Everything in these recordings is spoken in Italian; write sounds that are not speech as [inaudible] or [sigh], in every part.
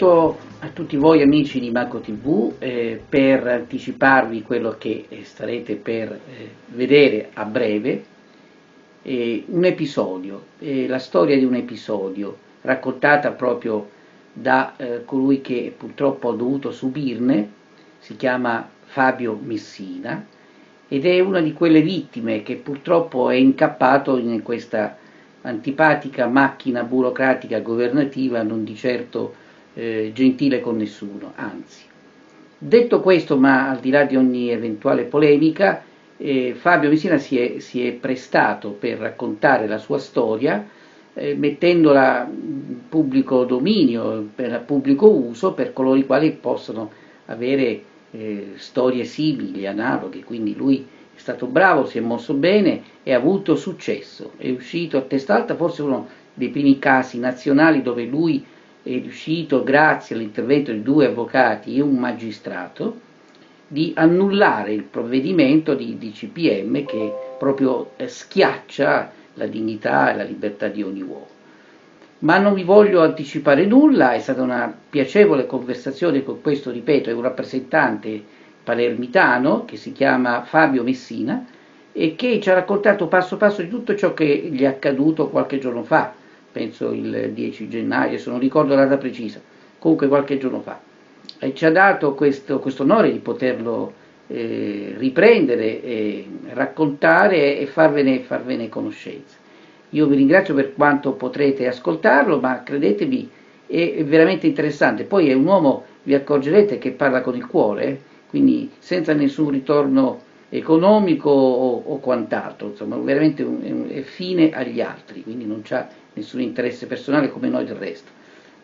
saluto a tutti voi amici di Banco TV eh, per anticiparvi quello che eh, starete per eh, vedere a breve, eh, un episodio, eh, la storia di un episodio raccontata proprio da eh, colui che purtroppo ha dovuto subirne, si chiama Fabio Messina ed è una di quelle vittime che purtroppo è incappato in questa antipatica macchina burocratica governativa non di certo eh, gentile con nessuno, anzi. Detto questo, ma al di là di ogni eventuale polemica, eh, Fabio Messina si è, si è, prestato per raccontare la sua storia eh, mettendola in pubblico dominio, per pubblico uso, per coloro i quali possono avere eh, storie simili, analoghe, quindi lui è stato bravo, si è mosso bene e ha avuto successo, è uscito a testa alta, forse uno dei primi casi nazionali dove lui è riuscito, grazie all'intervento di due avvocati e un magistrato, di annullare il provvedimento di, DCPM che proprio eh, schiaccia la dignità e la libertà di ogni uomo. Ma non vi voglio anticipare nulla, è stata una piacevole conversazione con questo, ripeto, è un rappresentante palermitano che si chiama Fabio Messina e che ci ha raccontato passo passo di tutto ciò che gli è accaduto qualche giorno fa penso il 10 gennaio, se non ricordo la data precisa, comunque qualche giorno fa, e ci ha dato questo, onore di poterlo eh, riprendere, e raccontare e farvene, farvene conoscenza. Io vi ringrazio per quanto potrete ascoltarlo, ma credetemi è veramente interessante. Poi è un uomo, vi accorgerete, che parla con il cuore, quindi senza nessun ritorno economico o, o quant'altro, insomma veramente un, è fine agli altri, quindi non ha nessun interesse personale come noi del resto.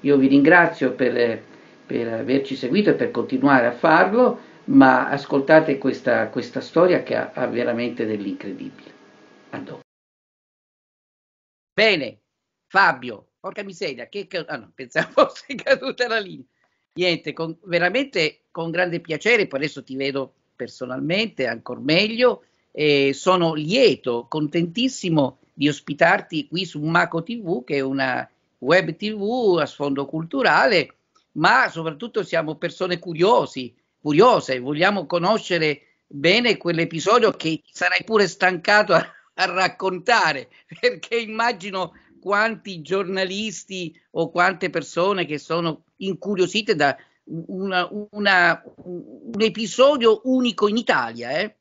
Io vi ringrazio per, per averci seguito e per continuare a farlo, ma ascoltate questa, questa storia che ha, ha veramente dell'incredibile. A dopo. Bene, Fabio, porca miseria, che ah, no, pensavo [laughs] fosse caduta la linea. Niente, con, veramente con grande piacere, poi adesso ti vedo personalmente, ancora meglio. E sono lieto, contentissimo di ospitarti qui su Maco TV, che è una web TV a sfondo culturale, ma soprattutto siamo persone curiosi, curiose, vogliamo conoscere bene quell'episodio che sarai pure stancato a, a raccontare, [laughs] perché immagino quanti giornalisti o quante persone che sono incuriosite da una, una, un episodio unico in Italia, eh?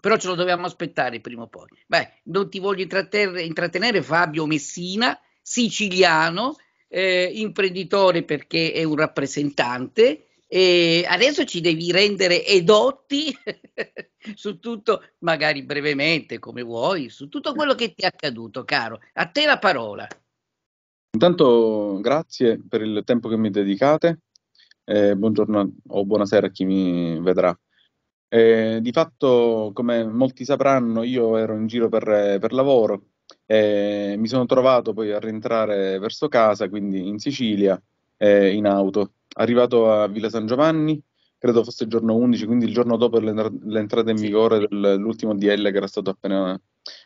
però ce lo dobbiamo aspettare prima o poi. Beh, non ti voglio intrattenere Fabio Messina, siciliano, eh, imprenditore perché è un rappresentante. E adesso ci devi rendere edotti [laughs] su tutto, magari brevemente come vuoi, su tutto quello che ti è accaduto, caro. A te la parola. Intanto grazie per il tempo che mi dedicate eh, buongiorno o buonasera a chi mi vedrà. Eh, di fatto, come molti sapranno, io ero in giro per, per lavoro e mi sono trovato poi a rientrare verso casa, quindi in Sicilia, eh, in auto. Arrivato a Villa San Giovanni, credo fosse il giorno 11, quindi il giorno dopo l'entrata in vigore dell'ultimo DL che era stato appena...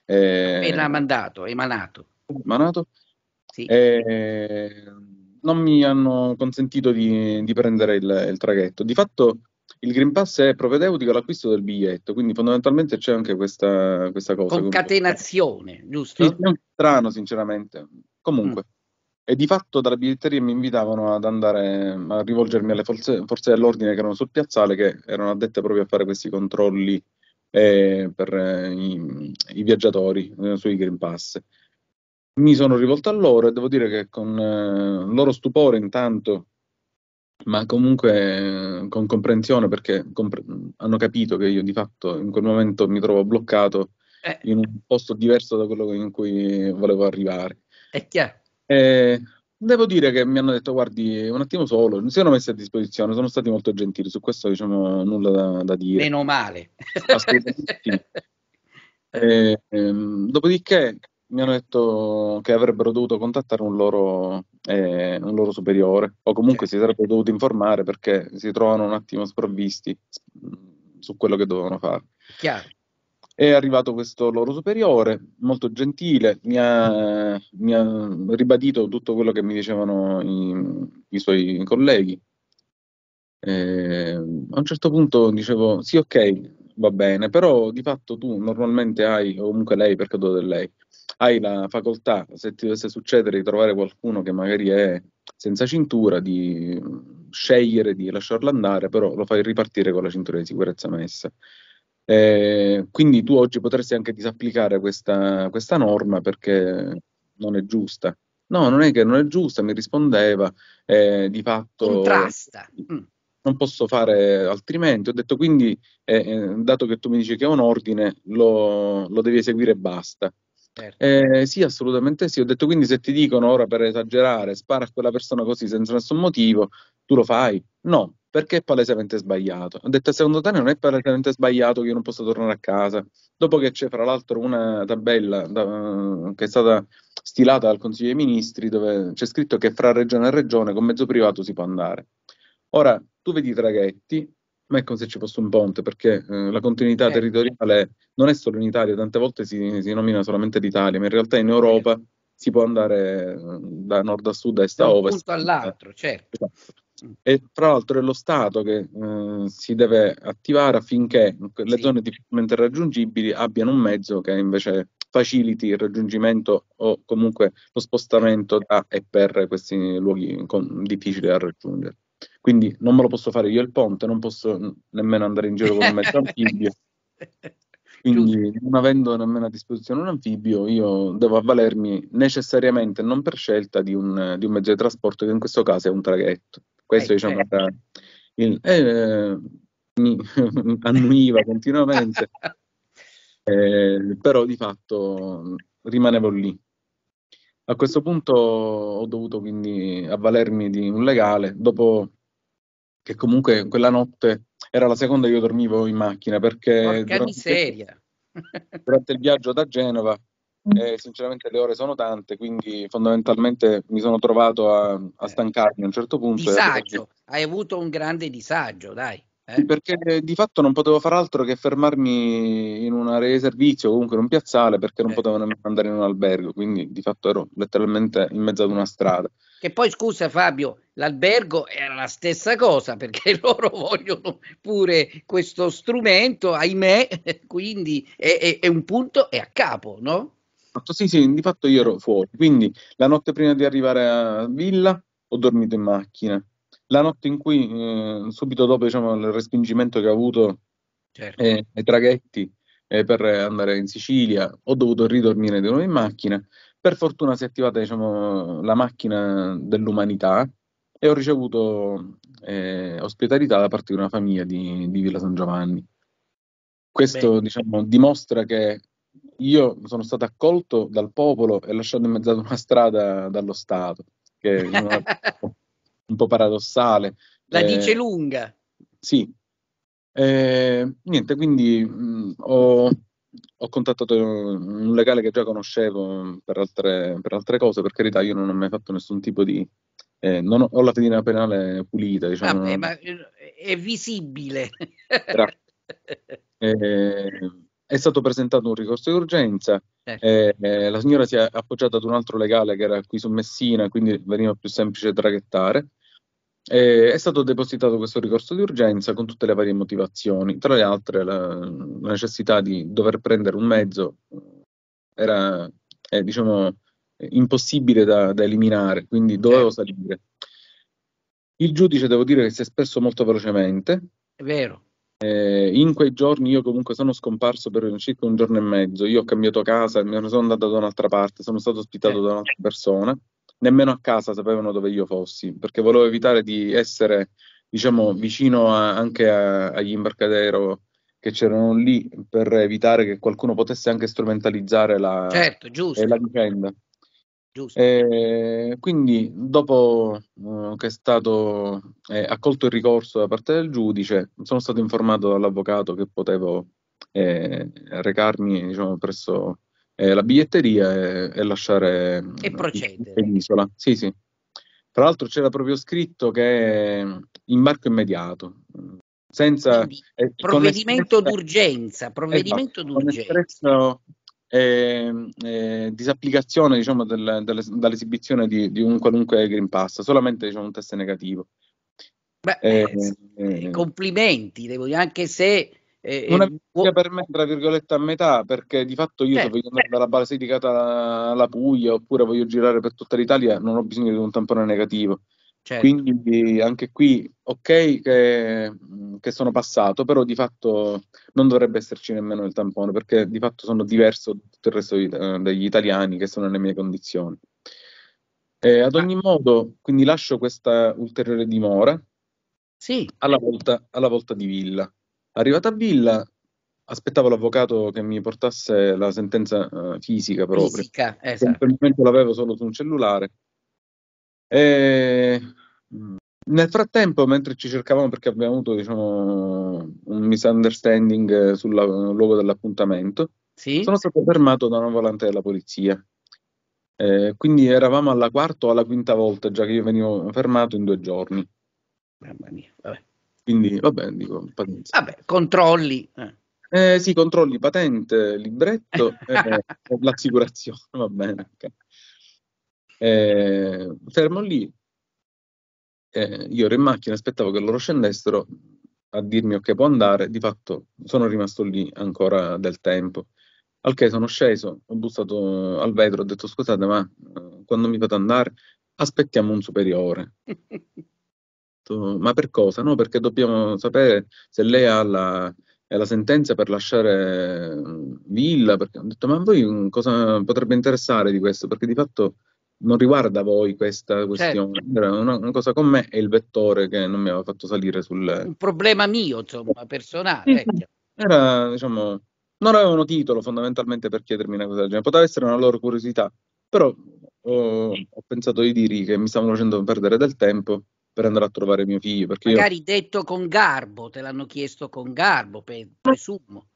Eh, appena mandato, emanato. Emanato? Sì. Eh, non mi hanno consentito di, di prendere il, il, traghetto. Di fatto il Green Pass è propedeutico all'acquisto del biglietto, quindi fondamentalmente c'è anche questa, questa cosa. Concatenazione, Comunque. Eh, giusto? Sì, è strano sinceramente. Comunque. Mm. E di fatto dalla biglietteria mi invitavano ad andare a rivolgermi alle forze, forze dell'ordine che erano sul piazzale, che erano addette proprio a fare questi controlli eh, per eh, i, i, viaggiatori eh, sui Green Pass mi sono rivolto a loro e devo dire che con eh, loro stupore intanto, ma comunque eh, con comprensione perché compre- hanno capito che io di fatto in quel momento mi trovo bloccato eh. in un posto diverso da quello in cui volevo arrivare. È chiaro. devo dire che mi hanno detto guardi un attimo solo, mi si sono messi a disposizione, sono stati molto gentili, su questo diciamo nulla da, da dire. Meno male. Assolutamente. sì. [laughs] ehm, dopodiché mi hanno detto che avrebbero dovuto contattare un loro, eh, un loro superiore o comunque si sarebbero dovuti informare perché si trovano un attimo sprovvisti mm, su quello che dovevano fare. Chiaro. È arrivato questo loro superiore, molto gentile, mi ha, mi ha ribadito tutto quello che mi dicevano i, i suoi colleghi. Eh, a un certo punto dicevo, sì ok, va bene, però di fatto tu normalmente hai, o comunque lei, perché tu del lei, hai la facoltà, se ti dovesse succedere, di trovare qualcuno che magari è senza cintura, di scegliere di lasciarlo andare, però lo fai ripartire con la cintura di sicurezza messa. Eh, quindi tu oggi potresti anche disapplicare questa, questa norma perché non è giusta. No, non è che non è giusta, mi rispondeva, eh, di fatto... Contrasta. Mm non posso fare altrimenti. Ho detto quindi, eh, eh, dato che tu mi dici che è un ordine, lo, lo devi eseguire e basta. Certo. Eh, sì, assolutamente sì. Ho detto quindi se ti dicono ora per esagerare, spara a quella persona così senza nessun motivo, tu lo fai? No, perché è palesemente sbagliato. Ho detto secondo te non è palesemente sbagliato che io non possa tornare a casa. Dopo che c'è fra l'altro una tabella da, eh, che è stata stilata dal Consiglio dei Ministri dove c'è scritto che fra regione e regione con mezzo privato si può andare. Ora, tu vedi i traghetti, ma è come se ci fosse un ponte, perché eh, la continuità eh. territoriale non è solo in Italia, tante volte si, si, nomina solamente l'Italia, ma in realtà in Europa eh. si può andare eh, da nord a sud, a est a ovest. Da un punto all'altro, certo. Esatto. E tra l'altro è lo Stato che eh, si deve attivare affinché le sì. zone difficilmente raggiungibili abbiano un mezzo che invece faciliti il raggiungimento o comunque lo spostamento da e per questi luoghi difficili da raggiungere. Quindi non me lo posso fare io il ponte, non posso nemmeno andare in giro con un mezzo anfibio. [laughs] Quindi, non avendo nemmeno a disposizione un anfibio, io devo avvalermi necessariamente, non per scelta, di un, di un mezzo di trasporto che in questo caso è un traghetto. Questo, eh, diciamo, certo. il, eh, mi [laughs] annuiva continuamente, [laughs] eh, però di fatto rimanevo lì. A questo punto ho dovuto quindi avvalermi di un legale, dopo che comunque quella notte era la seconda che io dormivo in macchina perché Porca durante, [laughs] durante il viaggio da Genova mm. eh, sinceramente le ore sono tante, quindi fondamentalmente mi sono trovato a, a eh. stancarmi a un certo punto. Disagio, hai avuto un grande disagio, dai. Eh? Sì, Perché di fatto non potevo fare altro che fermarmi in un'area di servizio, comunque in un piazzale, perché non eh. potevo nemmeno andare in un albergo, quindi di fatto ero letteralmente in mezzo ad una strada. Che poi scusa Fabio, l'albergo era la stessa cosa perché [laughs] loro vogliono pure questo strumento, ahimè, [laughs] quindi è, è- è un punto e a capo, no? Sì, sì, di fatto io ero fuori, quindi la notte prima di arrivare a Villa ho dormito in macchina la notte in cui, eh, subito dopo diciamo, il respingimento che ha avuto certo. eh, i traghetti eh, per andare in Sicilia, ho dovuto ridormire di nuovo in macchina. Per fortuna si è attivata diciamo, la macchina dell'umanità e ho ricevuto eh, ospitalità da parte di una famiglia di, di Villa San Giovanni. Questo diciamo, dimostra che io sono stato accolto dal popolo e lasciato in mezzo ad una strada dallo Stato. Che non [laughs] un po' paradossale. La eh, dice lunga. Sì. Eh, niente, quindi mh, mm, ho, ho, contattato un legale che già conoscevo per altre, per altre, cose, per carità io non ho mai fatto nessun tipo di... Eh, ho, ho, la fedina penale pulita, diciamo. Vabbè, ma eh, è visibile. Esatto. Grazie. [laughs] Eh, è stato presentato un ricorso di urgenza, certo. eh, eh, la signora si è appoggiata ad un altro legale che era qui su Messina, quindi veniva più semplice traghettare. Eh, è stato depositato questo ricorso di urgenza con tutte le varie motivazioni, tra le altre la, la necessità di dover prendere un mezzo era diciamo impossibile da, da, eliminare, quindi dovevo certo. salire. Il giudice devo dire che si è espresso molto velocemente. È vero eh, in quei giorni io comunque sono scomparso per circa un giorno e mezzo, io ho cambiato casa, mi sono andato da un'altra parte, sono stato ospitato da un'altra persona, nemmeno a casa sapevano dove io fossi, perché volevo evitare di essere, diciamo, vicino a, anche a, agli imbarcadero che c'erano lì per evitare che qualcuno potesse anche strumentalizzare la, certo, eh, la vicenda. Giusto. Eh, quindi, dopo eh, che è stato eh, accolto il ricorso da parte del giudice, sono stato informato dall'avvocato che potevo eh, recarmi diciamo, presso eh, la biglietteria e, e lasciare e eh, procedere. l'isola. Sì, sì. Tra l'altro c'era proprio scritto che imbarco immediato, senza... Quindi, provvedimento espressa, d'urgenza, provvedimento esatto, d'urgenza eh, eh, disapplicazione diciamo, del, del, dall'esibizione di, di, un qualunque Green Pass, solamente diciamo, un test negativo. Beh, eh, eh, eh, eh complimenti, devo dire, anche se... una vittoria per me, tra virgolette, a metà, perché di fatto io se voglio andare dalla Basilicata alla Puglia oppure voglio girare per tutta l'Italia, non ho bisogno di un tampone negativo. Certo. Quindi anche qui, ok che, che, sono passato, però di fatto non dovrebbe esserci nemmeno il tampone, perché di fatto sono diverso da tutto il resto di, eh, degli italiani che sono nelle mie condizioni. Eh, ad ah. ogni ah. modo, quindi lascio questa ulteriore dimora sì. alla, volta, alla volta di Villa. Arrivata a Villa, aspettavo l'avvocato che mi portasse la sentenza uh, fisica proprio. Fisica, esatto. In quel esatto. momento l'avevo solo su un cellulare e mm, nel frattempo, mentre ci cercavamo, perché abbiamo avuto diciamo, un misunderstanding eh, sul luogo dell'appuntamento, sì? sono stato fermato da un volante della polizia. Eh, quindi eravamo alla quarta o alla quinta volta già che io venivo fermato in due giorni. Mamma mia, vabbè. Quindi, vabbè, dico, pazienza. Vabbè, controlli. Eh. Eh, sì, controlli patente, libretto [laughs] eh, e l'assicurazione, va bene. Okay. Eh, fermo lì, eh, io ero in macchina, aspettavo che loro scendessero a dirmi ok può andare, di fatto sono rimasto lì ancora del tempo. Al che sono sceso, ho bussato al vetro, ho detto scusate ma eh, quando mi fate andare aspettiamo un superiore. ma per cosa? No, perché dobbiamo sapere se lei ha la, la sentenza per lasciare mm, Villa, perché ho detto ma a voi cosa potrebbe interessare di questo? Perché di fatto non riguarda voi questa questione, certo. era una, una, cosa con me e il vettore che non mi aveva fatto salire sul... Un problema mio, insomma, personale. Ecco. Era, diciamo, non avevano titolo fondamentalmente per chiedermi una cosa del genere, poteva essere una loro curiosità, però ho, ho pensato di dirgli che mi stavano facendo perdere del tempo per andare a trovare mio figlio. Magari io... detto con garbo, te l'hanno chiesto con garbo, presumo.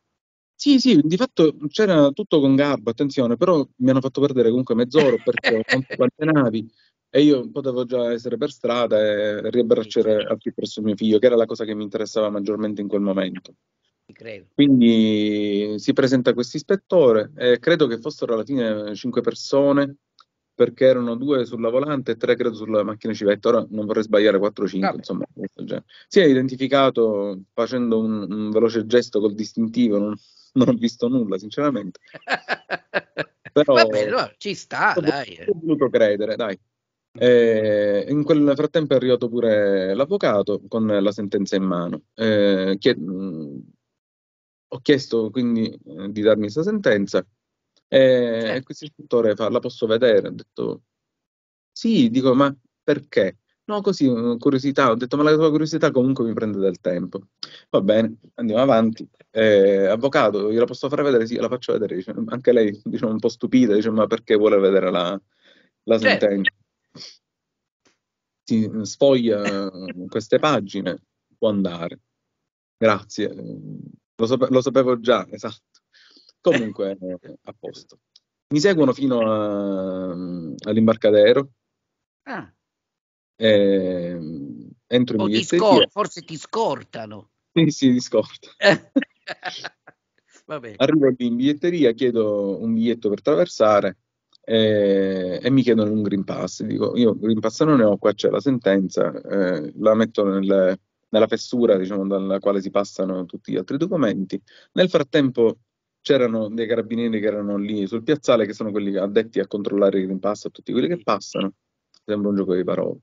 Sì, sì, di fatto c'era tutto con garbo, attenzione, però mi hanno fatto perdere comunque mezz'ora perché non [laughs] quante navi e io potevo già essere per strada e riabbracciare certo. al più presto mio figlio, che era la cosa che mi interessava maggiormente in quel momento. Credo. Quindi si presenta questo ispettore e credo che fossero alla fine cinque persone perché erano due sulla volante e tre credo sulla macchina civetta, ora non vorrei sbagliare 4-5, insomma, si è identificato facendo un, un veloce gesto col distintivo, non, non ho visto nulla, sinceramente. [laughs] Però bene, no, ci sta, ho dai. Ho voluto credere, dai. Eh, in quel frattempo è arrivato pure l'avvocato con la sentenza in mano. Eh, chied- mm, ho chiesto quindi eh, di darmi questa sentenza eh, certo. e, certo. questo istruttore fa la posso vedere? Ho detto sì, dico ma perché? No, così, mm, curiosità, ho detto, ma la tua curiosità comunque mi prende del tempo. Va bene, andiamo avanti. Eh, avvocato, gliela posso fare vedere? Sì, la faccio vedere. Dice, anche lei, diciamo, un po' stupita, dice, ma perché vuole vedere la, la certo. sentenza? Si mm, sfoglia [laughs] queste pagine, può andare. Grazie, lo, sape lo sapevo già, esatto. Comunque, a posto. Mi seguono fino mm, all'imbarcadero. Ah eh, entro o in scor- forse ti scortano. Sì, sì, ti scortano. [laughs] Arrivo in biglietteria, chiedo un biglietto per traversare eh, e mi chiedono un Green Pass. Dico, io Green Pass non ne ho, qua c'è la sentenza, eh, la metto nel, nella fessura diciamo, dalla quale si passano tutti gli altri documenti. Nel frattempo c'erano dei carabinieri che erano lì sul piazzale, che sono quelli addetti a controllare il Green Pass a tutti quelli che passano. Sembra un gioco di parole.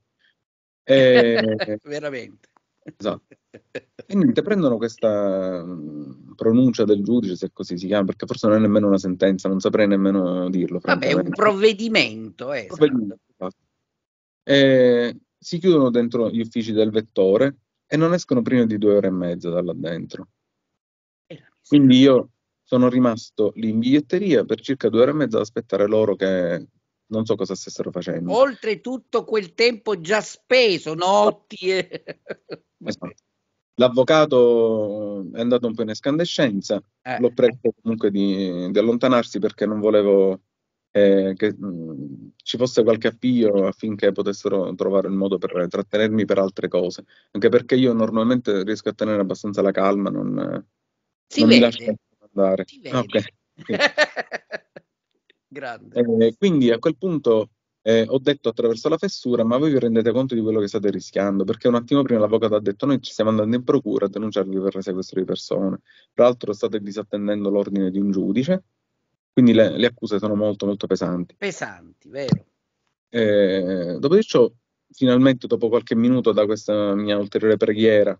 Eh, [laughs] Veramente. Esatto. E niente, prendono questa pronuncia del giudice, se così si chiama, perché forse non è nemmeno una sentenza, non saprei nemmeno dirlo. Vabbè, è un provvedimento. Eh, esatto. provvedimento. E esatto. eh, si chiudono dentro gli uffici del vettore e non escono prima di due ore e mezza da là dentro. Eh, Quindi io sono rimasto lì in biglietteria per circa due ore e mezza ad aspettare loro che non so cosa stessero facendo. Oltretutto quel tempo già speso, notti. E... Eh. Esatto. L'avvocato eh, è andato un po' in escandescenza, eh. l'ho preso comunque di, di, allontanarsi perché non volevo eh, che mh, mm, ci fosse qualche appiglio affinché potessero trovare il modo per trattenermi per altre cose, anche perché io normalmente riesco a tenere abbastanza la calma, non, si non vede. mi lascio andare. Si ah, vede. Okay. [laughs] Eh, quindi a quel punto eh, ho detto attraverso la fessura, ma voi vi rendete conto di quello che state rischiando, perché un attimo prima l'avvocato ha detto noi ci stiamo andando in procura a denunciarvi per sequestro di persone, tra l'altro state disattendendo l'ordine di un giudice, quindi le, le accuse sono molto molto pesanti. Pesanti, vero. Eh, dopodiché finalmente dopo qualche minuto da questa mia ulteriore preghiera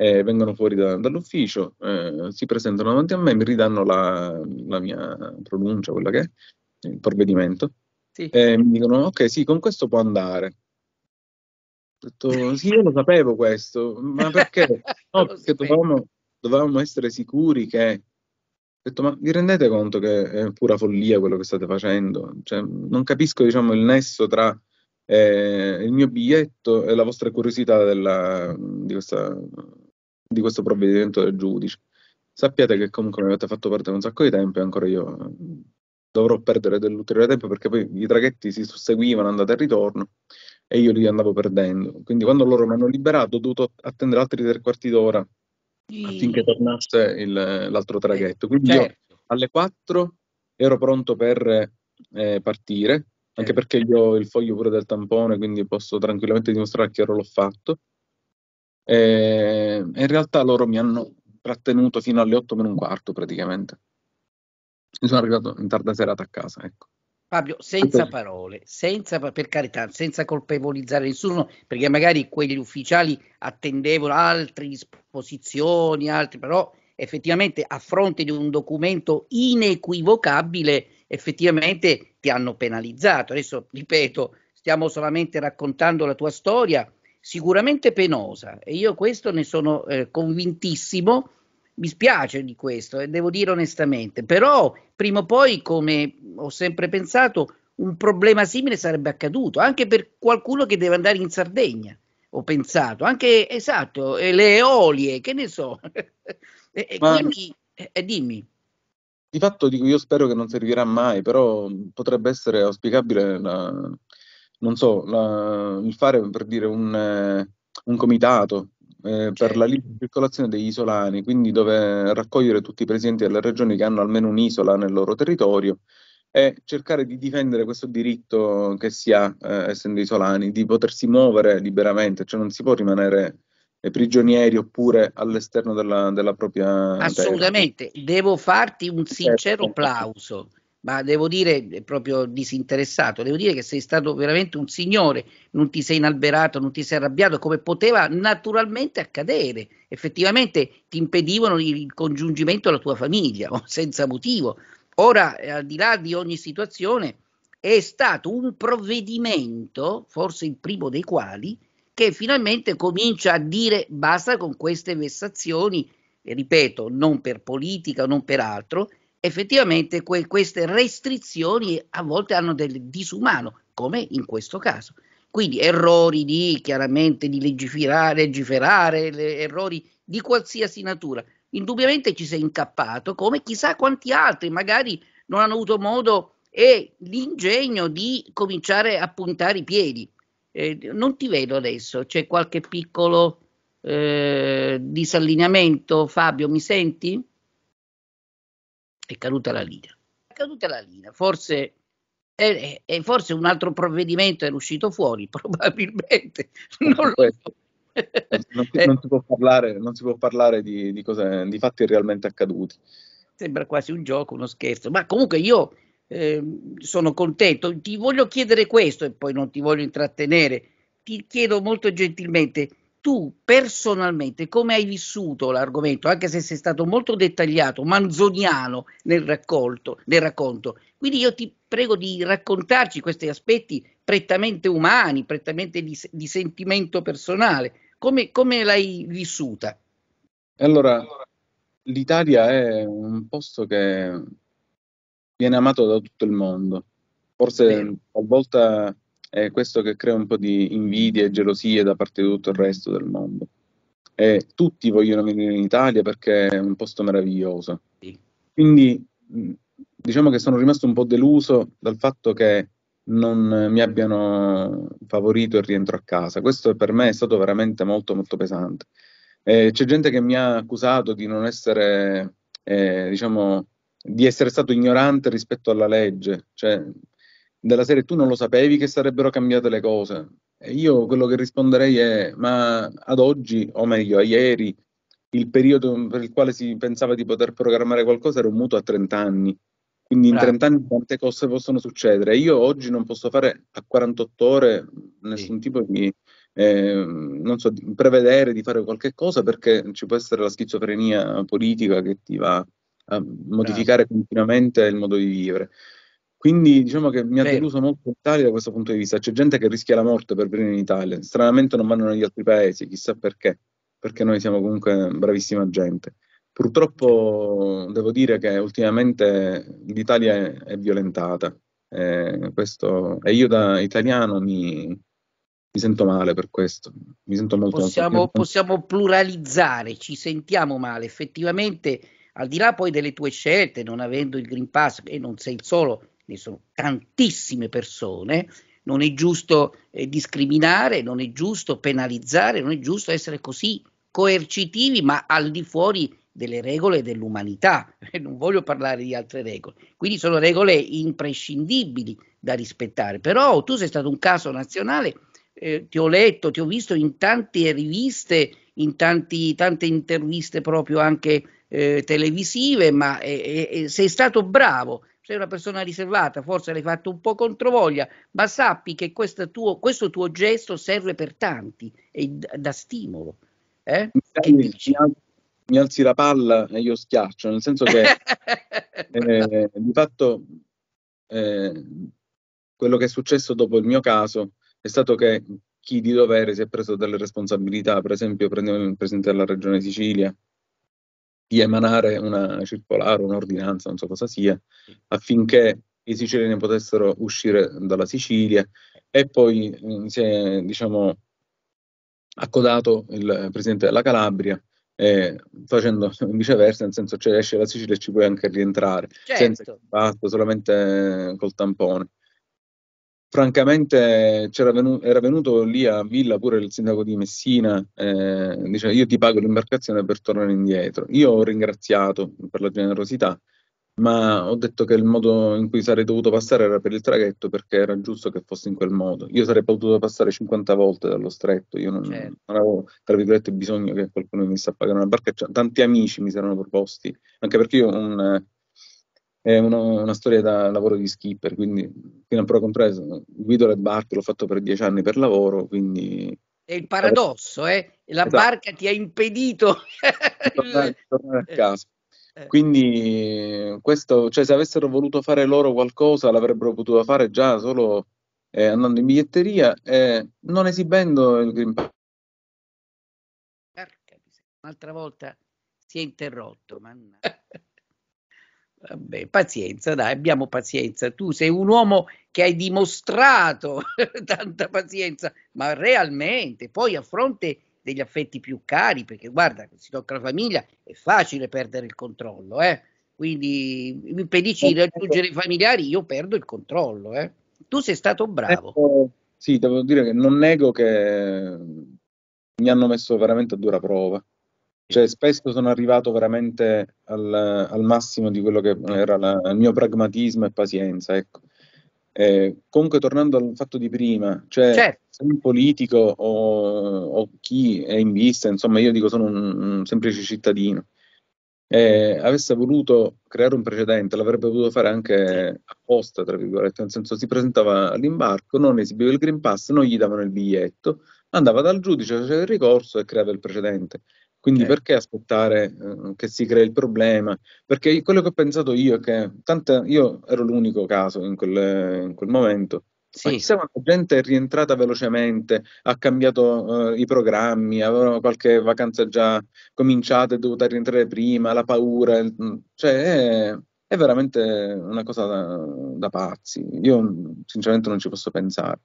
eh, vengono fuori da, dall'ufficio, eh, si presentano davanti a me, mi ridanno la, la mia pronuncia, quello che è, il provvedimento, sì. e mi dicono ok sì, con questo può andare. Ho detto sì, io lo sapevo questo, ma perché? [laughs] No, perché dovevamo, dovevamo, essere sicuri che... Ho detto, ma vi rendete conto che è pura follia quello che state facendo? Cioè, non capisco diciamo, il nesso tra eh, il mio biglietto e la vostra curiosità della, di questa di questo provvedimento del giudice. Sappiate che comunque mi avete fatto perdere un sacco di tempo e ancora io eh, dovrò perdere dell'ulteriore tempo perché poi i traghetti si susseguivano andata e ritorno e io li andavo perdendo. Quindi quando loro mi hanno liberato ho dovuto attendere altri tre quarti d'ora affinché tornasse il, l'altro eh, traghetto. Quindi certo. io alle 4 ero pronto per eh, partire, anche certo. perché io ho il foglio pure del tampone, quindi posso tranquillamente dimostrare che ero l'ho fatto. E eh, in realtà loro mi hanno trattenuto fino alle 8 meno un quarto praticamente. Mi sono arrivato in tarda serata a casa, ecco. Fabio, senza parole, senza, per carità, senza colpevolizzare nessuno, perché magari quegli ufficiali attendevano altre disposizioni, altri, però effettivamente a fronte di un documento inequivocabile, effettivamente ti hanno penalizzato. Adesso, ripeto, stiamo solamente raccontando la tua storia, sicuramente penosa e io questo ne sono eh, convintissimo. Mi spiace di questo e eh, devo dire onestamente, però prima o poi, come ho sempre pensato, un problema simile sarebbe accaduto anche per qualcuno che deve andare in Sardegna. Ho pensato anche esatto, e le eolie, che ne so. [laughs] e, Ma... quindi, eh, eh, dimmi. Di fatto dico, io spero che non servirà mai, però potrebbe essere auspicabile una, non so, la, il fare per dire un, un comitato eh, per la libera circolazione degli isolani, quindi dove raccogliere tutti i presidenti delle regioni che hanno almeno un'isola nel loro territorio e cercare di difendere questo diritto che si ha, eh, essendo isolani, di potersi muovere liberamente, cioè non si può rimanere eh, prigionieri oppure all'esterno della, della propria... Assolutamente, terra. devo farti un sincero certo. applauso ma devo dire proprio disinteressato, devo dire che sei stato veramente un signore, non ti sei inalberato, non ti sei arrabbiato come poteva naturalmente accadere. Effettivamente ti impedivano il congiungimento alla tua famiglia, [laughs] senza motivo. Ora, eh, al di là di ogni situazione, è stato un provvedimento, forse il primo dei quali, che finalmente comincia a dire basta con queste vessazioni, ripeto, non per politica o non per altro, effettivamente que- queste restrizioni a volte hanno del disumano, come in questo caso. Quindi errori di chiaramente di legiferare, legiferare le- errori di qualsiasi natura. Indubbiamente ci sei incappato, come chissà quanti altri magari non hanno avuto modo e l'ingegno di cominciare a puntare i piedi. Eh, non ti vedo adesso, c'è qualche piccolo eh, disallineamento. Fabio, mi senti? è caduta la linea. È caduta la linea, forse, è, è, forse un altro provvedimento è uscito fuori, [laughs] probabilmente, non lo so. non, si, non, si può parlare, si può parlare di, di, cose, di fatti realmente accaduti. Sembra quasi un gioco, uno scherzo, ma comunque io eh, sono contento. Ti voglio chiedere questo e poi non ti voglio intrattenere. Ti chiedo molto gentilmente tu personalmente come hai vissuto l'argomento, anche se sei stato molto dettagliato, manzoniano nel, raccolto, nel racconto. Quindi io ti prego di raccontarci questi aspetti prettamente umani, prettamente di, di sentimento personale. Come, come l'hai vissuta? Allora, l'Italia è un posto che viene amato da tutto il mondo. Forse Bene. talvolta è questo che crea un po' di invidia e gelosia da parte di tutto il resto del mondo. E tutti vogliono venire in Italia perché è un posto meraviglioso. Quindi diciamo che sono rimasto un po' deluso dal fatto che non mi abbiano favorito il rientro a casa. Questo per me è stato veramente molto molto pesante. Eh, c'è gente che mi ha accusato di non essere, eh, diciamo, di essere stato ignorante rispetto alla legge. Cioè, della serie tu non lo sapevi che sarebbero cambiate le cose. E io quello che risponderei è, ma ad oggi, o meglio, a ieri, il periodo per il quale si pensava di poter programmare qualcosa era un mutuo a 30 anni. Quindi in Bravo. 30 anni tante cose possono succedere. Io oggi non posso fare a 48 ore nessun sì. tipo di, eh, so, di, prevedere di fare qualche cosa perché ci può essere la schizofrenia politica che ti va a modificare Bravo. continuamente il modo di vivere. Quindi diciamo che mi ha Vero. deluso molto l'Italia da questo punto di vista. C'è gente che rischia la morte per venire in Italia, stranamente non vanno negli altri paesi, chissà perché, perché noi siamo comunque bravissima gente. Purtroppo devo dire che ultimamente l'Italia è, è violentata eh, questo, e io da italiano mi, mi, sento male per questo. Mi sento molto possiamo, molto... possiamo pluralizzare, ci sentiamo male effettivamente. Al di là poi delle tue scelte, non avendo il Green Pass, e non sei il solo, sono tantissime persone, non è giusto eh, discriminare, non è giusto penalizzare, non è giusto essere così coercitivi, ma al di fuori delle regole dell'umanità, [laughs] non voglio parlare di altre regole, quindi sono regole imprescindibili da rispettare, però tu sei stato un caso nazionale, eh, ti ho letto, ti ho visto in tante riviste, in tanti, tante interviste proprio anche eh, televisive, ma eh, eh, eh sei stato bravo sei una persona riservata, forse l'hai fatto un po' controvoglia, ma sappi che questo tuo, questo tuo gesto serve per tanti e da stimolo. Eh? Mi, al, mi, alzi la palla e io schiaccio, nel senso che [laughs] eh, di fatto eh, quello che è successo dopo il mio caso è stato che chi di dovere si è preso delle responsabilità, per esempio prendendo il Presidente della Regione Sicilia, di emanare una circolare, un'ordinanza, non so cosa sia, affinché i siciliani potessero uscire dalla Sicilia e poi mh, mm, si è diciamo, accodato il presidente della Calabria eh, facendo [laughs] viceversa, nel senso cioè esce la Sicilia e ci puoi anche rientrare, certo. senza solamente eh, col tampone francamente venu- era venuto lì a Villa pure il sindaco di Messina, eh, diceva io ti pago l'imbarcazione per tornare indietro. Io ho ringraziato per la generosità, ma ho detto che il modo in cui sarei dovuto passare era per il traghetto perché era giusto che fosse in quel modo. Io sarei potuto passare 50 volte dallo stretto, io non, certo. non avevo tra virgolette bisogno che qualcuno mi venisse a pagare una barca, tanti amici mi si erano proposti, anche perché io ho un è una, una, storia da lavoro di skipper, quindi fino a prova compresa guido le barche, l'ho fatto per dieci anni per lavoro, quindi... È il paradosso, eh? La esatto. barca ti ha impedito... [laughs] tornare, tornare a eh, casa. Eh. Quindi questo, cioè, se avessero voluto fare loro qualcosa l'avrebbero potuto fare già solo eh, andando in biglietteria e eh, non esibendo il Green Pass. Un'altra volta si è interrotto, mannaggia. Vabbè, pazienza, dai, abbiamo pazienza. Tu sei un uomo che hai dimostrato [laughs] tanta pazienza, ma realmente poi a fronte degli affetti più cari, perché guarda, si tocca la famiglia, è facile perdere il controllo, eh? quindi mi impedisci di raggiungere i familiari, io perdo il controllo. Eh? Tu sei stato bravo. Ecco, sì, devo dire che non nego che mi hanno messo veramente a dura prova. Cioè, spesso sono arrivato veramente al, al, massimo di quello che era la, il mio pragmatismo e pazienza. Ecco. Eh, comunque, tornando al fatto di prima, cioè, certo. se un politico o, o, chi è in vista, insomma, io dico sono un, un semplice cittadino, eh, avesse voluto creare un precedente, l'avrebbe potuto fare anche apposta, tra virgolette, nel senso si presentava all'imbarco, non esibiva il Green Pass, non gli davano il biglietto, andava dal giudice, faceva il ricorso e creava il precedente. Quindi okay. perché aspettare eh, che si crei il problema? Perché quello che ho pensato io è che tanta, io ero l'unico caso in quel, in quel momento. Sì. Ma chissà gente è rientrata velocemente, ha cambiato eh, i programmi, avevano qualche vacanza già cominciata e dovuta rientrare prima, la paura, il, mm, cioè è, è, veramente una cosa da, da pazzi. Io sinceramente non ci posso pensare.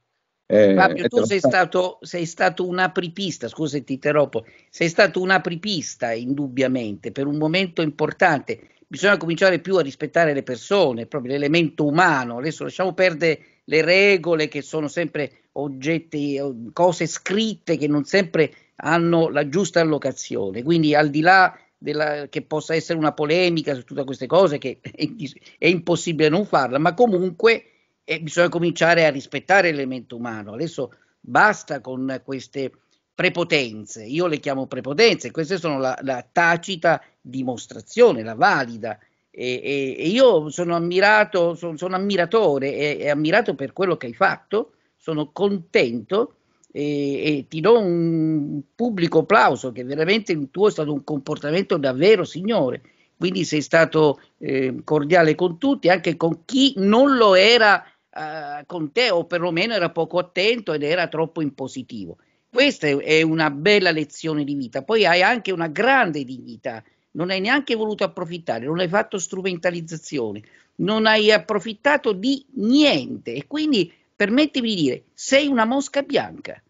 Eh, Fabio, tu sei stato, sei stato, un apripista, scusa ti interrompo, sei stato un apripista indubbiamente per un momento importante. Bisogna cominciare più a rispettare le persone, proprio l'elemento umano. Adesso lasciamo perdere le regole che sono sempre oggetti, cose scritte che non sempre hanno la giusta allocazione. Quindi al di là della, che possa essere una polemica su tutte queste cose, che [laughs] è, è impossibile non farla, ma comunque e bisogna cominciare a rispettare l'elemento umano. Adesso basta con queste prepotenze, io le chiamo prepotenze, queste sono la, la tacita dimostrazione, la valida. E, e, e io sono ammirato, sono, sono ammiratore e, e, ammirato per quello che hai fatto, sono contento e, ti do un pubblico applauso che veramente il tuo è stato un comportamento davvero signore, quindi sei stato eh, cordiale con tutti, anche con chi non lo era eh, con te o perlomeno era poco attento ed era troppo impositivo. Questa è una bella lezione di vita, poi hai anche una grande dignità, non hai neanche voluto approfittare, non hai fatto strumentalizzazione, non hai approfittato di niente e quindi permettimi di dire, sei una mosca bianca.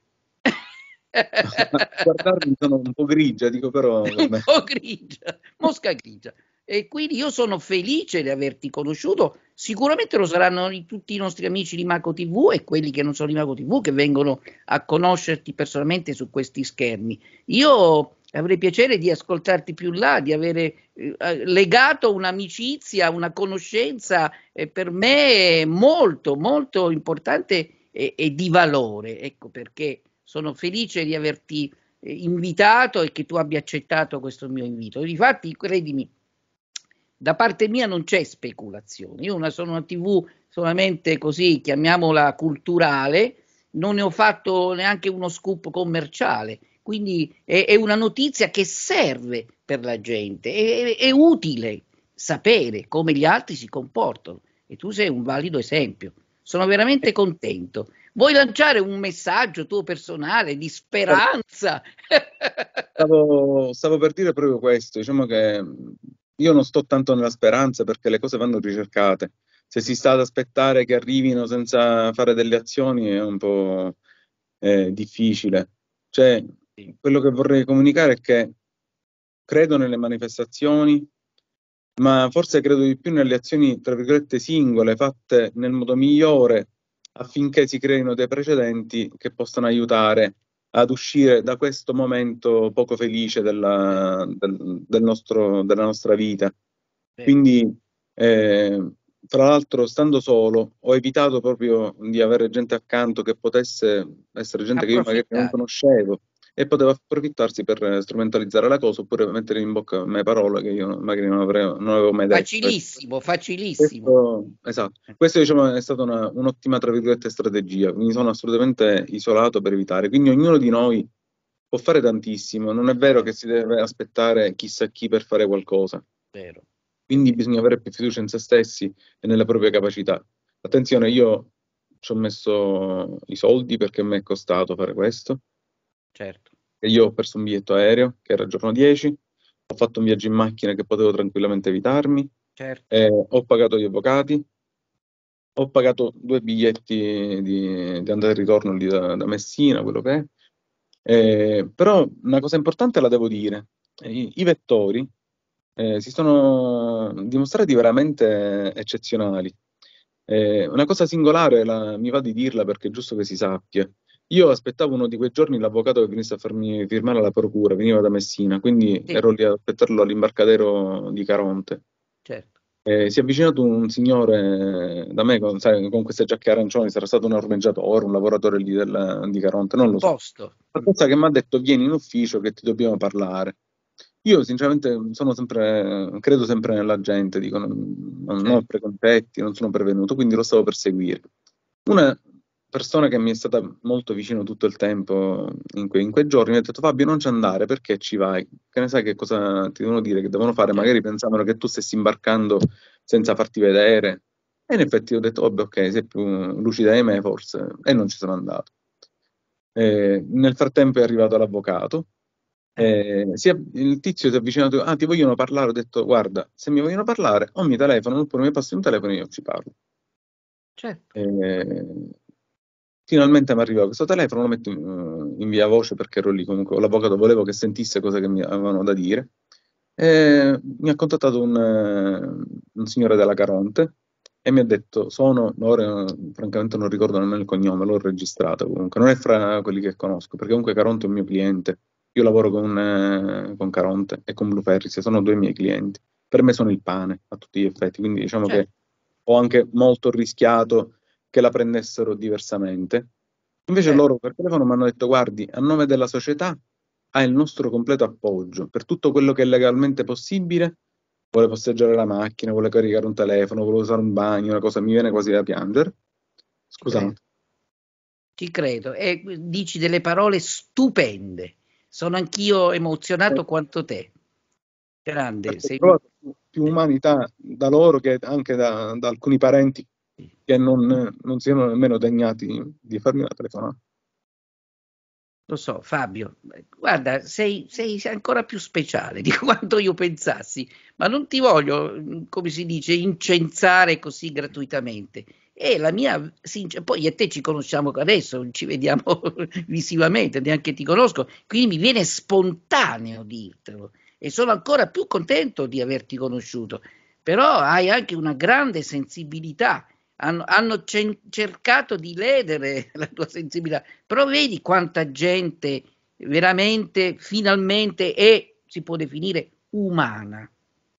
[laughs] Guardarmi sono un po' grigia, dico però... [laughs] un po' grigia, mosca grigia. E quindi io sono felice di averti conosciuto. Sicuramente lo saranno tutti i nostri amici di Maco TV e quelli che non sono di Maco TV che vengono a conoscerti personalmente su questi schermi. Io avrei piacere di ascoltarti più là, di avere eh, eh, legato un'amicizia, una conoscenza eh, per me molto, molto importante e, e, di valore. Ecco perché sono felice di averti eh, invitato e che tu abbia accettato questo mio invito. E difatti, credimi, da parte mia non c'è speculazione, io una, sono una TV solamente così, chiamiamola culturale, non ne ho fatto neanche uno scoop commerciale, quindi è, è una notizia che serve per la gente, è, è utile sapere come gli altri si comportano e tu sei un valido esempio. Sono veramente contento. Vuoi lanciare un messaggio tuo personale di speranza? Stavo, stavo per dire proprio questo, diciamo che io non sto tanto nella speranza perché le cose vanno ricercate. Se si sta ad aspettare che arrivino senza fare delle azioni è un po' eh, difficile. Cioè, quello che vorrei comunicare è che credo nelle manifestazioni, ma forse credo di più nelle azioni, tra virgolette, singole, fatte nel modo migliore affinché si creino dei precedenti che possano aiutare ad uscire da questo momento poco felice della, del, del nostro, della nostra vita. Quindi, eh, tra l'altro, stando solo, ho evitato proprio di avere gente accanto che potesse essere gente che io magari non conoscevo e poteva approfittarsi per strumentalizzare la cosa oppure mettere in bocca a me parole che io magari non, avrei, non avevo mai detto. Facilissimo, facilissimo. Questo, esatto, questa diciamo, è stata una, un'ottima tra virgolette strategia, mi sono assolutamente isolato per evitare, quindi ognuno di noi può fare tantissimo, non è vero che si deve aspettare chissà chi per fare qualcosa. Vero. Quindi bisogna avere più fiducia in se stessi e nelle proprie capacità. Attenzione, io ci ho messo i soldi perché mi è costato fare questo, Certo. E io ho perso un biglietto aereo, che era il giorno 10, ho fatto un viaggio in macchina che potevo tranquillamente evitarmi, certo. eh, ho pagato gli avvocati, ho pagato due biglietti di, di andata e ritorno lì da, da, Messina, quello che è. Eh, però una cosa importante la devo dire, eh, i, i vettori eh, si sono dimostrati veramente eccezionali. Eh, una cosa singolare, la, mi va di dirla perché è giusto che si sappia, io aspettavo uno di quei giorni l'avvocato che venisse a farmi firmare alla procura, veniva da Messina, quindi sì. ero lì ad aspettarlo all'imbarcadero di Caronte. Certo. Eh, si è avvicinato un signore eh, da me con, sai, con, queste giacche arancioni, sarà stato un ormeggiatore, un lavoratore lì della, di Caronte, non lo Posto. so. Qualcosa che mi ha detto vieni in ufficio che ti dobbiamo parlare. Io sinceramente sono sempre, credo sempre nella gente, dico, non, non sì. Certo. ho preconcetti, non sono prevenuto, quindi lo stavo per seguire. Una persona che mi è stata molto vicino tutto il tempo in, que- in quei giorni mi ha detto Fabio non ci andare perché ci vai, che ne sai che cosa ti devono dire, che devono fare, magari pensavano che tu stessi imbarcando senza farti vedere e in effetti ho detto vabbè ok sei più lucida di me forse e non ci sono andato. Eh, nel frattempo è arrivato l'avvocato, eh, è, il tizio si è avvicinato, ah ti vogliono parlare, ho detto guarda se mi vogliono parlare o mi telefonano oppure mi passano un telefono e io ci parlo. Certo. Eh, Finalmente mi arriva questo telefono, lo metto eh, in, via voce perché ero lì comunque, l'avvocato volevo che sentisse cose che mi avevano da dire. E mi ha contattato un, eh, un, signore della Caronte e mi ha detto, sono, ora francamente non ricordo nemmeno il cognome, l'ho registrato comunque, non è fra quelli che conosco, perché comunque Caronte è un mio cliente, io lavoro con, eh, con Caronte e con Blue Ferris, sono due miei clienti, per me sono il pane a tutti gli effetti, quindi diciamo certo. che ho anche molto rischiato che la prendessero diversamente. Invece eh. loro per telefono mi hanno detto guardi, a nome della società ha il nostro completo appoggio per tutto quello che è legalmente possibile. Vuole posteggiare la macchina, vuole caricare un telefono, vuole usare un bagno, una cosa mi viene quasi da piangere. Scusate. Eh. Ci credo, e dici delle parole stupende. Sono anch'io emozionato eh. quanto te. Grande, sei più umanità da loro che anche da, da alcuni parenti che non, non siano nemmeno degnati di farmi una telefonata. Lo so, Fabio, guarda, sei, sei, ancora più speciale di [laughs] quanto io pensassi, ma non ti voglio, come si dice, incensare così gratuitamente. E la mia sincer- poi io e te ci conosciamo adesso, ci vediamo [laughs] visivamente, neanche ti conosco, quindi mi viene spontaneo dirtelo e sono ancora più contento di averti conosciuto, però hai anche una grande sensibilità hanno, hanno cen- cercato di ledere [laughs] la tua sensibilità, però vedi quanta gente veramente, finalmente è, si può definire, umana,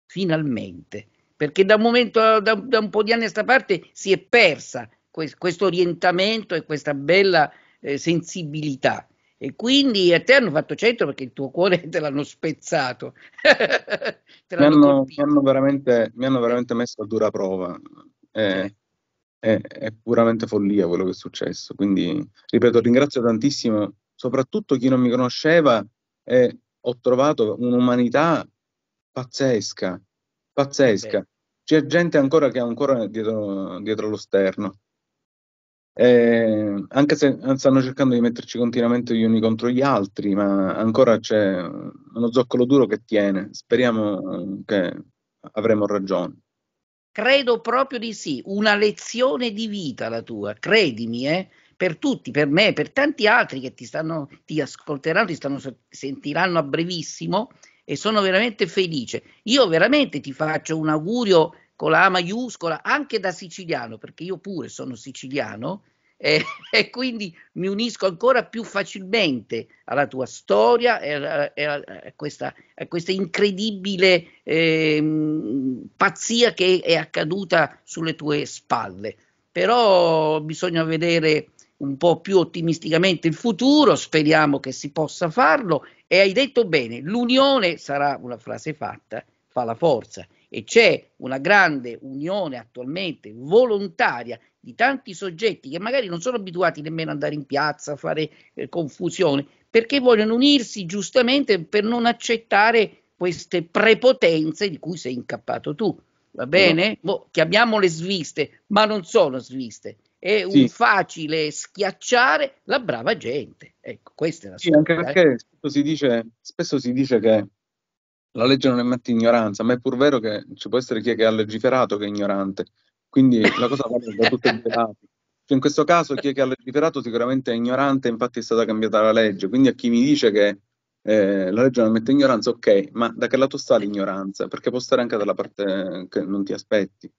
finalmente, perché da un, momento, da, da un po' di anni a questa parte si è persa que- questo orientamento e questa bella eh, sensibilità. E quindi a te hanno fatto centro perché il tuo cuore [laughs] te l'hanno spezzato. [laughs] te mi, hanno, mi, hanno mi, hanno, veramente, messo a dura prova. Eh, cioè? è, è puramente follia quello che è successo. Quindi, ripeto, ringrazio tantissimo, soprattutto chi non mi conosceva, e ho trovato un'umanità pazzesca, pazzesca. Beh. C'è gente ancora che è ancora dietro, dietro lo sterno. Eh, anche se stanno cercando di metterci continuamente gli uni contro gli altri, ma ancora c'è uno zoccolo duro che tiene. Speriamo che avremo ragione. Credo proprio di sì, una lezione di vita la tua, credimi, eh? per tutti, per me, per tanti altri che ti, stanno, ti ascolteranno, ti stanno, sentiranno a brevissimo e sono veramente felice. Io veramente ti faccio un augurio con la A maiuscola, anche da siciliano, perché io pure sono siciliano, e, eh, [laughs] e, quindi mi unisco ancora più facilmente alla tua storia e a, e a, a, questa, a questa, incredibile eh, pazzia che è accaduta sulle tue spalle. Però bisogna vedere un po' più ottimisticamente il futuro, speriamo che si possa farlo e hai detto bene, l'unione sarà una frase fatta, fa la forza e c'è una grande unione attualmente volontaria di tanti soggetti che magari non sono abituati nemmeno ad andare in piazza a fare eh, confusione, perché vogliono unirsi giustamente per non accettare queste prepotenze di cui sei incappato tu. Va bene? Boh, chiamiamole sviste, ma non sono sviste. È sì. un facile schiacciare la brava gente. Ecco, questa è la sì, Anche perché eh. spesso, si dice, spesso si dice che la legge non è matta ignoranza, ma è pur vero che ci può essere chi è che ha legiferato che è ignorante. Quindi la cosa va da tutti i lati. Cioè, in questo caso chi è che ha legiferato sicuramente è ignorante, infatti è stata cambiata la legge, quindi a chi mi dice che eh, la legge non mette ignoranza, ok, ma da che lato sta l'ignoranza? Perché può stare anche dalla parte eh, che non ti aspetti.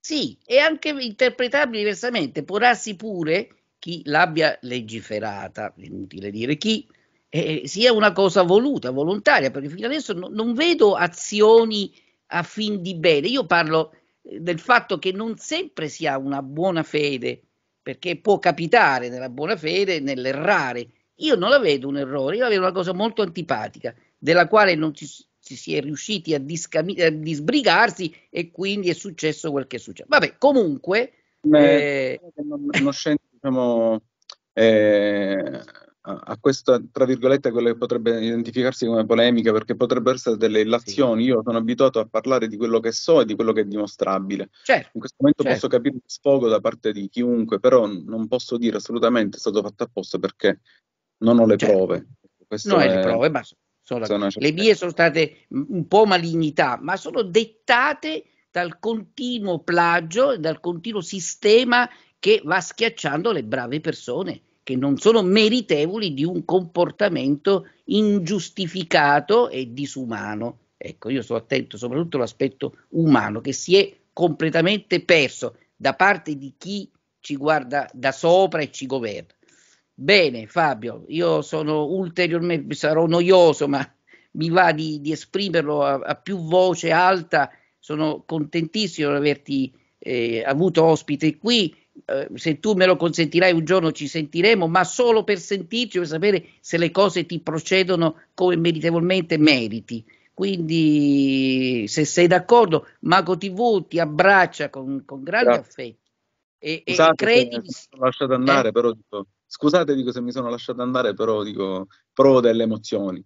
Sì, è anche interpretabile diversamente, può darsi pure chi l'abbia legiferata, inutile dire chi, eh, sia una cosa voluta, volontaria, perché fino adesso no, non vedo azioni a fin di bene. Io parlo del fatto che non sempre si ha una buona fede, perché può capitare nella buona fede, nell'errare. Io non la vedo un errore, io la vedo una cosa molto antipatica, della quale non ci, ci si è riusciti a, discami- a, disbrigarsi e quindi è successo quel che è successo. Vabbè, comunque... Beh, eh... non, non scende, diciamo, eh a questa, tra virgolette, quella che potrebbe identificarsi come polemica, perché potrebbero essere delle illazioni. Sì. Io sono abituato a parlare di quello che so e di quello che è dimostrabile. Certo, In questo momento certo. posso capire il sfogo da parte di chiunque, però non posso dire assolutamente è stato fatto apposta perché non ho le certo. prove. Questo non è... le prove, ma sono, sono le mie sono state un po' malignità, ma sono dettate dal continuo plagio, dal continuo sistema che va schiacciando le brave persone che non sono meritevoli di un comportamento ingiustificato e disumano. Ecco, io sto attento soprattutto all'aspetto umano che si è completamente perso da parte di chi ci guarda da sopra e ci governa. Bene, Fabio, io sono ulteriormente, sarò noioso, ma mi va di, di esprimerlo a, a, più voce alta. Sono contentissimo di averti eh, avuto ospite qui eh, se tu me lo consentirai un giorno ci sentiremo, ma solo per sentirci, per sapere se le cose ti procedono come meritevolmente meriti. Quindi, se sei d'accordo, Mago TV ti abbraccia con, con grande Grazie. affetto. E, credi... e credimi. Lasciate andare, eh? però dico, scusate dico, se mi sono lasciato andare, però dico, provo delle emozioni.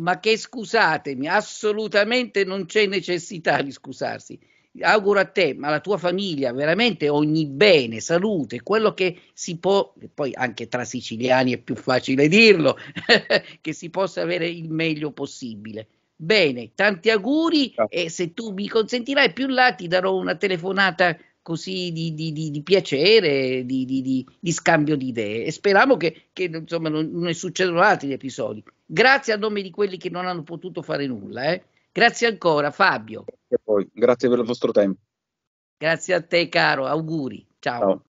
Ma che scusatemi, assolutamente non c'è necessità di scusarsi auguro a te, ma alla tua famiglia, veramente ogni bene, salute, quello che si può, e poi anche tra siciliani è più facile dirlo, [laughs] che si possa avere il meglio possibile. Bene, tanti auguri no. e se tu mi consentirai più là ti darò una telefonata così di, di, di, di piacere, di, scambio di idee e speriamo che, che insomma, non, non succedano altri episodi. Grazie a nome di quelli che non hanno potuto fare nulla. Eh. Grazie ancora Fabio. Grazie, grazie per il vostro tempo. Grazie a te caro, auguri. Ciao. Ciao.